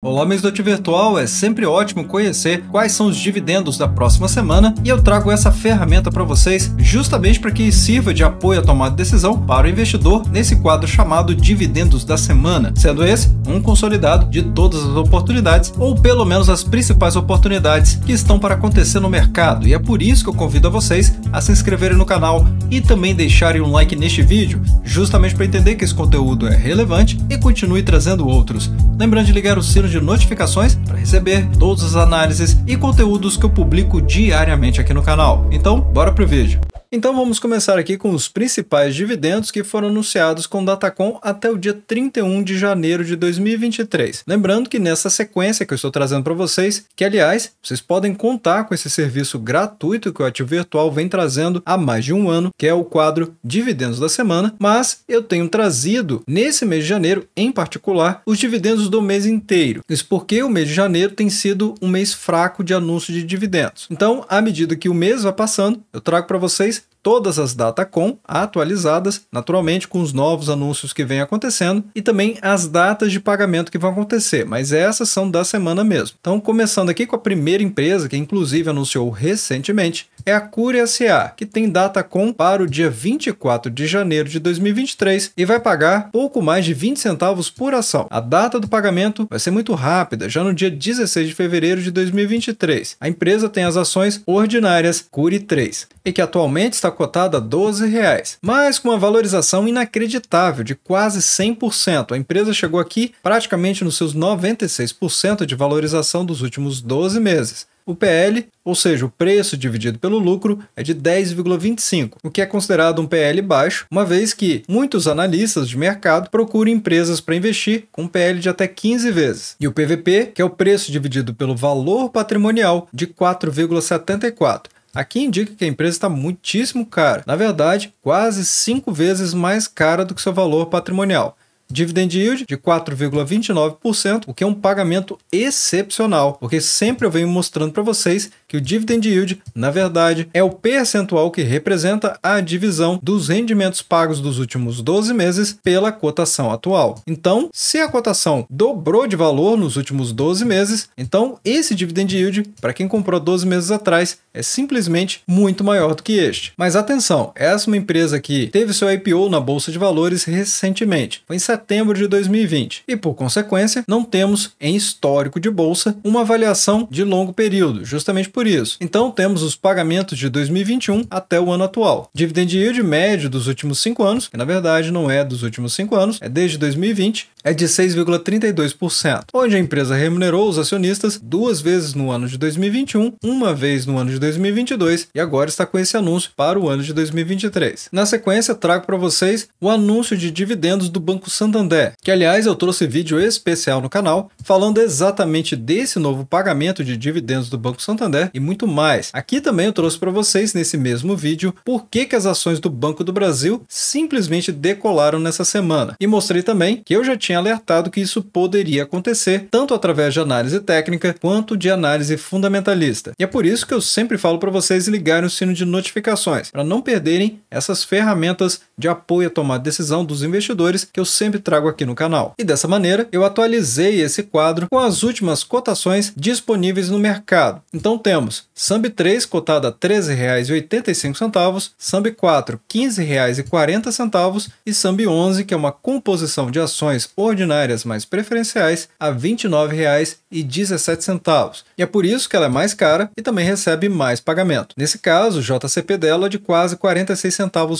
Olá, amigos do Ati Virtual, é sempre ótimo conhecer quais são os dividendos da próxima semana e eu trago essa ferramenta para vocês justamente para que sirva de apoio à tomada de decisão para o investidor nesse quadro chamado Dividendos da Semana, sendo esse um consolidado de todas as oportunidades ou pelo menos as principais oportunidades que estão para acontecer no mercado e é por isso que eu convido a vocês a se inscreverem no canal e também deixarem um like neste vídeo, justamente para entender que esse conteúdo é relevante e continue trazendo outros. Lembrando de ligar o sino sino de notificações para receber todas as análises e conteúdos que eu publico diariamente aqui no canal. Então, bora pro vídeo. Então vamos começar aqui com os principais dividendos que foram anunciados com Datacom até o dia 31 de janeiro de 2023. Lembrando que nessa sequência que eu estou trazendo para vocês, que aliás, vocês podem contar com esse serviço gratuito que o Ativo Virtual vem trazendo há mais de um ano, que é o quadro Dividendos da Semana, mas eu tenho trazido nesse mês de janeiro, em particular, os dividendos do mês inteiro. Isso porque o mês de janeiro tem sido um mês fraco de anúncio de dividendos. Então, à medida que o mês vai passando, eu trago para vocês todas as com atualizadas, naturalmente com os novos anúncios que vem acontecendo e também as datas de pagamento que vão acontecer, mas essas são da semana mesmo. Então, começando aqui com a primeira empresa que inclusive anunciou recentemente, é a Cure SA, que tem data com para o dia 24 de janeiro de 2023 e vai pagar pouco mais de 20 centavos por ação. A data do pagamento vai ser muito rápida, já no dia 16 de fevereiro de 2023. A empresa tem as ações ordinárias Cure 3 e que atualmente está está cotada a R$ 12,00, mas com uma valorização inacreditável de quase 100%. A empresa chegou aqui praticamente nos seus 96% de valorização dos últimos 12 meses. O PL, ou seja, o preço dividido pelo lucro, é de 10,25, o que é considerado um PL baixo, uma vez que muitos analistas de mercado procuram empresas para investir com PL de até 15 vezes. E o PVP, que é o preço dividido pelo valor patrimonial, de 4,74. Aqui indica que a empresa está muitíssimo cara, na verdade, quase 5 vezes mais cara do que seu valor patrimonial. Dividend yield de 4,29%, o que é um pagamento excepcional, porque sempre eu venho mostrando para vocês que o dividend yield, na verdade, é o percentual que representa a divisão dos rendimentos pagos dos últimos 12 meses pela cotação atual. Então, se a cotação dobrou de valor nos últimos 12 meses, então esse dividend yield, para quem comprou 12 meses atrás, é simplesmente muito maior do que este. Mas atenção, essa é uma empresa que teve seu IPO na bolsa de valores recentemente, foi em setembro de 2020, e por consequência, não temos em histórico de bolsa uma avaliação de longo período, justamente por isso. Então temos os pagamentos de 2021 até o ano atual. Dividend yield médio dos últimos 5 anos, que na verdade não é dos últimos 5 anos, é desde 2020, é de 6,32%, onde a empresa remunerou os acionistas duas vezes no ano de 2021, uma vez no ano de 2022 e agora está com esse anúncio para o ano de 2023. Na sequência, trago para vocês o anúncio de dividendos do Banco Santander, que aliás eu trouxe vídeo especial no canal falando exatamente desse novo pagamento de dividendos do Banco Santander né? e muito mais. Aqui também eu trouxe para vocês nesse mesmo vídeo por que, que as ações do Banco do Brasil simplesmente decolaram nessa semana. E mostrei também que eu já tinha alertado que isso poderia acontecer, tanto através de análise técnica quanto de análise fundamentalista. E é por isso que eu sempre falo para vocês ligarem o sino de notificações, para não perderem essas ferramentas de apoio à tomada de decisão dos investidores que eu sempre trago aqui no canal. E dessa maneira, eu atualizei esse quadro com as últimas cotações disponíveis no mercado. Então temos temos Samb 3 cotada a R$ 13,85, Samb 4 R$ 15,40 e Samb 11, que é uma composição de ações ordinárias mais preferenciais, a R$ 29,17. E é por isso que ela é mais cara e também recebe mais pagamento. Nesse caso, o JCP dela é de quase 46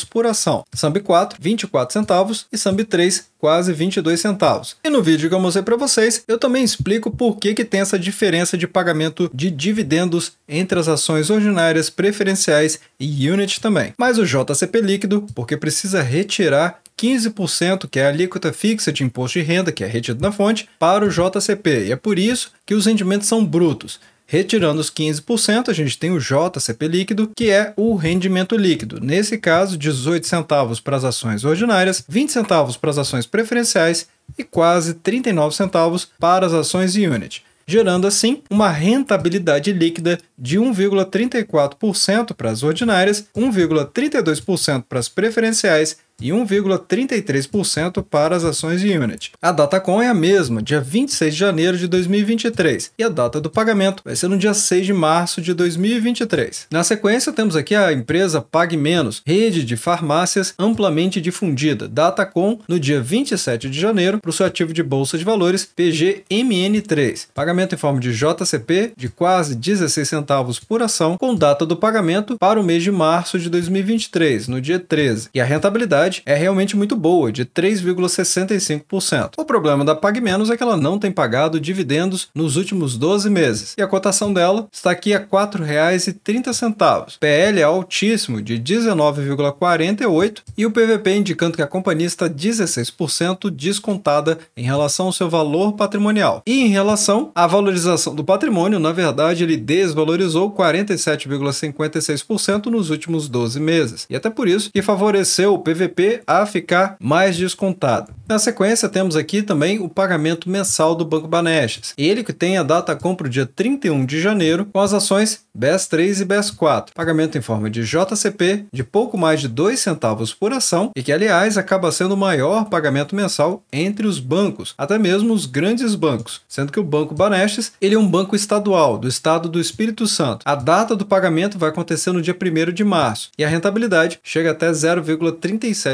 por ação. Samb 4, 24 e Samb 3, quase 22 centavos. E no vídeo que eu mostrei para vocês, eu também explico por que, que tem essa diferença de pagamento de dividendos entre as ações ordinárias, preferenciais e unit também. Mas o JCP líquido, porque precisa retirar 15%, que é a alíquota fixa de imposto de renda que é retido na fonte, para o JCP, e é por isso que os rendimentos são brutos. Retirando os 15%, a gente tem o JCP líquido, que é o rendimento líquido. Nesse caso, 18 centavos para as ações ordinárias, 20 centavos para as ações preferenciais e quase 39 centavos para as ações unit, gerando assim uma rentabilidade líquida de 1,34% para as ordinárias, 1,32% para as preferenciais e 1,33% para as ações Unity. A data com é a mesma, dia 26 de janeiro de 2023, e a data do pagamento vai ser no dia 6 de março de 2023. Na sequência, temos aqui a empresa Pague Menos, rede de farmácias amplamente difundida, data com no dia 27 de janeiro para o seu ativo de bolsa de valores PGMN3. Pagamento em forma de JCP de quase 16 centavos por ação, com data do pagamento para o mês de março de 2023, no dia 13. E a rentabilidade é realmente muito boa, de 3,65%. O problema da PagMenos é que ela não tem pagado dividendos nos últimos 12 meses e a cotação dela está aqui a R$ 4,30. PL é altíssimo, de 19,48 e o PVP indicando que a companhia está 16% descontada em relação ao seu valor patrimonial. E em relação à valorização do patrimônio, na verdade, ele desvalorizou 47,56% nos últimos 12 meses. E é até por isso que favoreceu o PVP a ficar mais descontado. Na sequência, temos aqui também o pagamento mensal do Banco Banestes, ele que tem a data compra o dia 31 de janeiro com as ações BES3 e BES4, pagamento em forma de JCP de pouco mais de 2 centavos por ação e que, aliás, acaba sendo o maior pagamento mensal entre os bancos, até mesmo os grandes bancos, sendo que o Banco Banestes ele é um banco estadual do estado do Espírito Santo. A data do pagamento vai acontecer no dia 1 de março e a rentabilidade chega até 0,37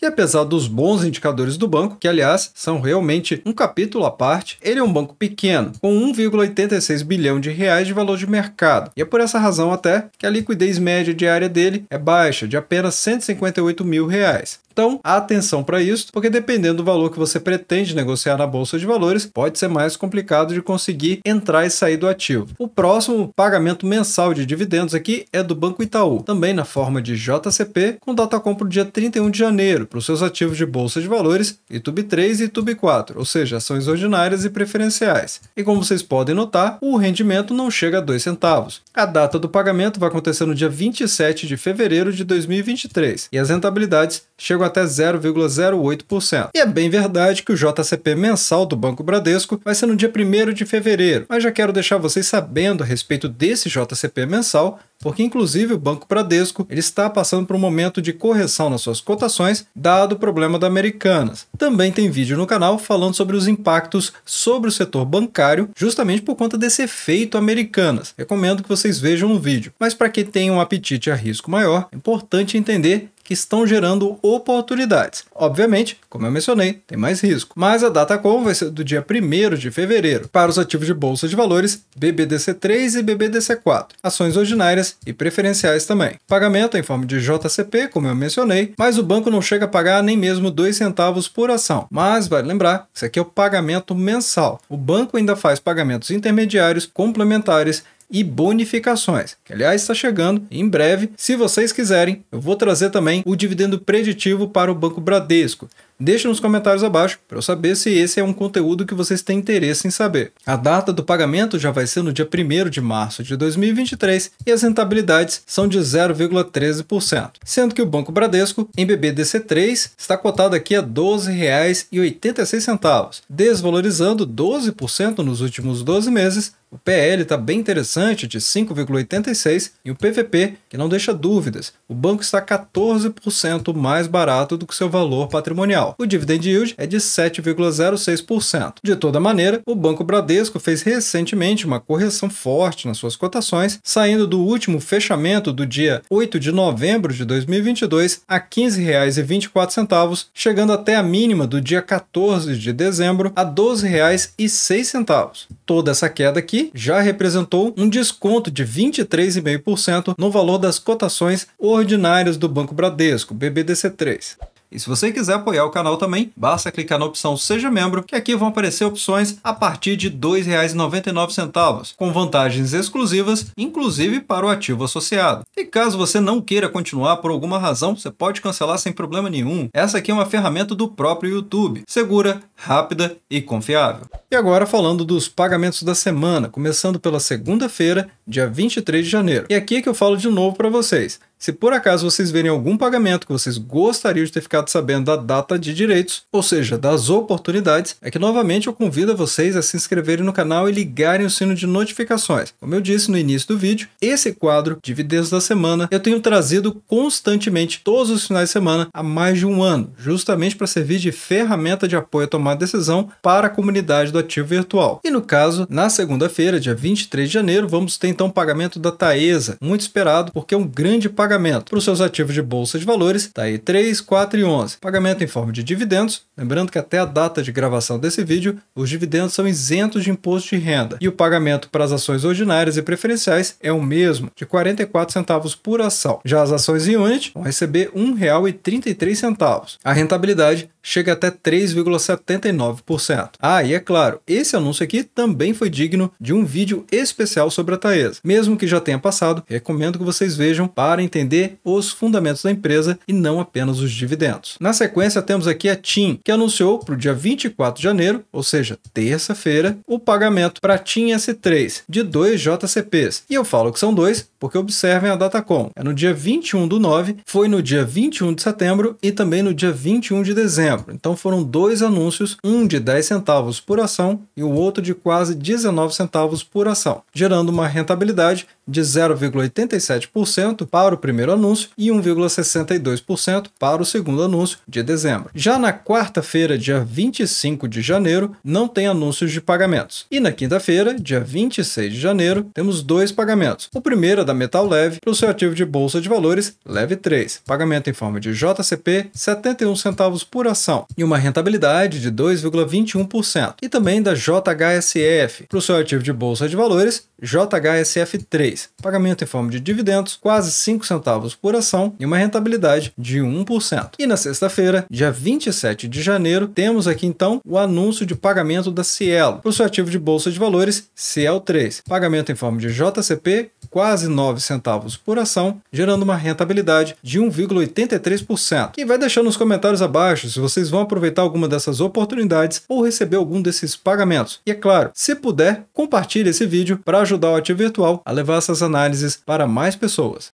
e apesar dos bons indicadores do banco, que aliás são realmente um capítulo à parte, ele é um banco pequeno, com 1,86 bilhão de reais de valor de mercado. E é por essa razão até que a liquidez média diária dele é baixa, de apenas 158 mil reais. Então, atenção para isso, porque dependendo do valor que você pretende negociar na bolsa de valores, pode ser mais complicado de conseguir entrar e sair do ativo. O próximo pagamento mensal de dividendos aqui é do Banco Itaú, também na forma de JCP, com data compra no dia 30 31 de janeiro para os seus ativos de bolsa de valores ITUB 3 e ITUB 4, ou seja, ações ordinárias e preferenciais. E como vocês podem notar, o rendimento não chega a 2 centavos. A data do pagamento vai acontecer no dia 27 de fevereiro de 2023 e as rentabilidades chegam até 0,08%. E é bem verdade que o JCP mensal do Banco Bradesco vai ser no dia 1 de fevereiro, mas já quero deixar vocês sabendo a respeito desse JCP mensal porque inclusive o Banco Bradesco ele está passando por um momento de correção nas suas cotações, dado o problema da Americanas. Também tem vídeo no canal falando sobre os impactos sobre o setor bancário, justamente por conta desse efeito Americanas. Recomendo que vocês vejam o vídeo. Mas para quem tem um apetite a risco maior, é importante entender que estão gerando oportunidades. Obviamente, como eu mencionei, tem mais risco. Mas a data com vai ser do dia 1 de fevereiro para os ativos de bolsa de valores BBDC3 e BBDC4, ações ordinárias e preferenciais também. Pagamento em forma de JCP, como eu mencionei, mas o banco não chega a pagar nem mesmo dois centavos por ação. Mas vale lembrar, isso aqui é o pagamento mensal. O banco ainda faz pagamentos intermediários complementares e bonificações, que aliás está chegando em breve. Se vocês quiserem, eu vou trazer também o dividendo preditivo para o Banco Bradesco. Deixe nos comentários abaixo para eu saber se esse é um conteúdo que vocês têm interesse em saber. A data do pagamento já vai ser no dia 1 de março de 2023 e as rentabilidades são de 0,13%, sendo que o Banco Bradesco, em BBDC3, está cotado aqui a R$ 12,86, desvalorizando 12% nos últimos 12 meses o PL está bem interessante, de 5,86, e o PVP, que não deixa dúvidas, o banco está 14% mais barato do que seu valor patrimonial real. O dividend yield é de 7,06%. De toda maneira, o Banco Bradesco fez recentemente uma correção forte nas suas cotações, saindo do último fechamento do dia 8 de novembro de 2022 a R$ 15,24, chegando até a mínima do dia 14 de dezembro a R$ 12,06. Toda essa queda aqui já representou um desconto de 23,5% no valor das cotações ordinárias do Banco Bradesco, BBDC3. E se você quiser apoiar o canal também, basta clicar na opção Seja Membro, que aqui vão aparecer opções a partir de R$ 2,99, com vantagens exclusivas, inclusive para o ativo associado. E caso você não queira continuar por alguma razão, você pode cancelar sem problema nenhum. Essa aqui é uma ferramenta do próprio YouTube, segura, rápida e confiável. E agora falando dos pagamentos da semana, começando pela segunda-feira, dia 23 de janeiro. E aqui é que eu falo de novo para vocês. Se por acaso vocês verem algum pagamento que vocês gostariam de ter ficado sabendo da data de direitos, ou seja, das oportunidades, é que novamente eu convido vocês a se inscreverem no canal e ligarem o sino de notificações. Como eu disse no início do vídeo, esse quadro, Dividendos da Semana, eu tenho trazido constantemente todos os finais de semana há mais de um ano, justamente para servir de ferramenta de apoio a tomar decisão para a comunidade do ativo virtual. E no caso, na segunda-feira, dia 23 de janeiro, vamos ter então o pagamento da Taesa, muito esperado porque é um grande pagamento pagamento para os seus ativos de bolsa de valores, está aí 3, 4 e 11. Pagamento em forma de dividendos, lembrando que até a data de gravação desse vídeo, os dividendos são isentos de imposto de renda e o pagamento para as ações ordinárias e preferenciais é o mesmo, de 44 centavos por ação. Já as ações em unit vão receber R$ 1,33. A rentabilidade chega até 3,79%. Ah, e é claro, esse anúncio aqui também foi digno de um vídeo especial sobre a Taesa. Mesmo que já tenha passado, recomendo que vocês vejam para entender entender os fundamentos da empresa e não apenas os dividendos. Na sequência, temos aqui a TIM, que anunciou para o dia 24 de janeiro, ou seja, terça-feira, o pagamento para a TIM S3 de dois JCPs. E eu falo que são dois porque observem a Datacom. É no dia 21 do 9, foi no dia 21 de setembro e também no dia 21 de dezembro. Então foram dois anúncios, um de 10 centavos por ação e o outro de quase 19 centavos por ação, gerando uma rentabilidade de 0,87% para o primeiro anúncio e 1,62% para o segundo anúncio de dezembro. Já na quarta-feira, dia 25 de janeiro, não tem anúncios de pagamentos. E na quinta-feira, dia 26 de janeiro, temos dois pagamentos. O primeiro é da Metal Leve para o seu ativo de bolsa de valores Leve 3, pagamento em forma de JCP 71 centavos por ação e uma rentabilidade de 2,21%. E também da JHSF para o seu ativo de bolsa de valores JHSF 3, 2016, pagamento em forma de dividendos, quase 5 centavos por ação e uma rentabilidade de 1%. E na sexta-feira, dia 27 de janeiro, temos aqui então o anúncio de pagamento da Cielo para o seu ativo de bolsa de valores Ciel 3, pagamento em forma de JCP quase 9 centavos por ação, gerando uma rentabilidade de 1,83%. E vai deixar nos comentários abaixo se vocês vão aproveitar alguma dessas oportunidades ou receber algum desses pagamentos. E é claro, se puder, compartilhe esse vídeo para ajudar o Ativo Virtual a levar essas análises para mais pessoas.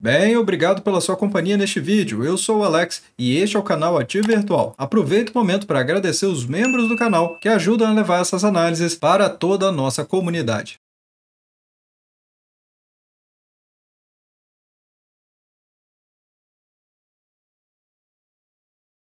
Bem, obrigado pela sua companhia neste vídeo. Eu sou o Alex e este é o canal Ativo Virtual. Aproveito o momento para agradecer os membros do canal que ajudam a levar essas análises para toda a nossa comunidade.